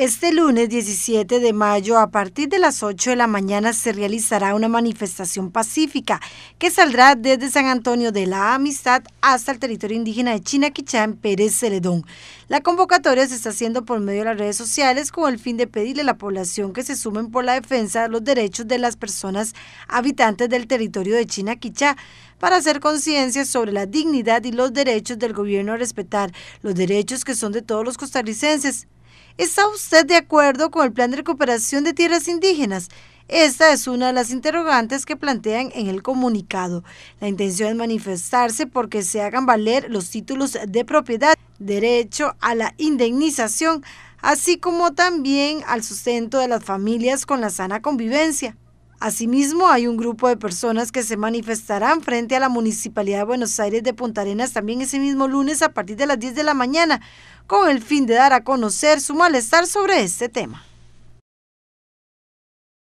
Este lunes 17 de mayo, a partir de las 8 de la mañana, se realizará una manifestación pacífica que saldrá desde San Antonio de la Amistad hasta el territorio indígena de en Pérez Celedón. La convocatoria se está haciendo por medio de las redes sociales con el fin de pedirle a la población que se sumen por la defensa de los derechos de las personas habitantes del territorio de Chinaquichá para hacer conciencia sobre la dignidad y los derechos del gobierno a respetar los derechos que son de todos los costarricenses ¿Está usted de acuerdo con el plan de recuperación de tierras indígenas? Esta es una de las interrogantes que plantean en el comunicado. La intención es manifestarse porque se hagan valer los títulos de propiedad, derecho a la indemnización, así como también al sustento de las familias con la sana convivencia. Asimismo, hay un grupo de personas que se manifestarán frente a la Municipalidad de Buenos Aires de Punta Arenas también ese mismo lunes a partir de las 10 de la mañana con el fin de dar a conocer su malestar sobre este tema.